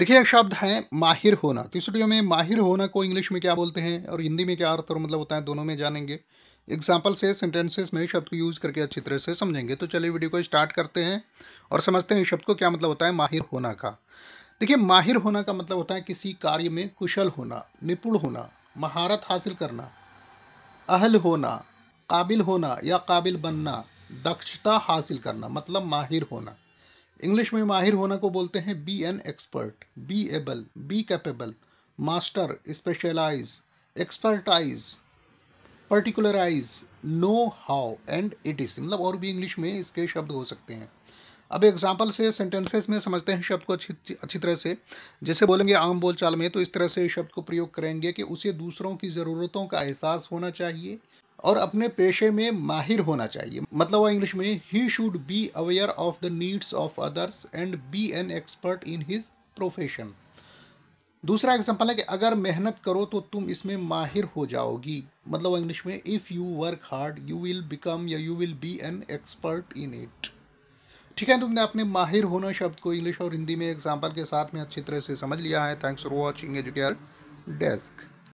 देखिए एक शब्द है माहिर होना तो इस वीडियो में माहिर होना को इंग्लिश में क्या बोलते हैं और हिंदी में क्या अर्थ और मतलब होता है दोनों में जानेंगे एग्जाम्पल से सेंटेंसेस में शब्द को यूज़ करके अच्छी तरह से समझेंगे तो चलिए वीडियो को स्टार्ट करते हैं और समझते हैं शब्द को क्या मतलब होता है माहिर होना का देखिए माहिर होना का मतलब होता है किसी कार्य में कुशल होना निपुण होना महारत हासिल करना अहल होना काबिल होना या काबिल बनना दक्षता हासिल करना मतलब माहिर होना इंग्लिश में माहिर होना को बोलते हैं be an expert be able be capable master specialise expertise particularise know how and it is मतलब और भी इंग्लिश में इसके शब्द हो सकते हैं अब एग्जाम्पल से सेंटेंसेस में समझते हैं शब्द को अच्छी अच्छी तरह से जैसे बोलेंगे आम बोलचाल में तो इस तरह से शब्द को प्रयोग करेंगे कि उसे दूसरों की ज़रूरतों का एहसास होना चाहिए और अपने पेशे में माहिर होना चाहिए मतलब इंग्लिश में ही should be aware of the needs of others and be an expert in his profession दूसरा एग्जाम्पल है कि अगर मेहनत करो तो तुम इसमें माहिर हो जाओगी मतलब इंग्लिश में if you work hard you will become या you will be an expert in it ठीक है तुमने अपने माहिर होना शब्द को इंग्लिश और हिंदी में एग्जाम्पल के साथ में अच्छी तरह से समझ लिया है thanks for watching Educare desk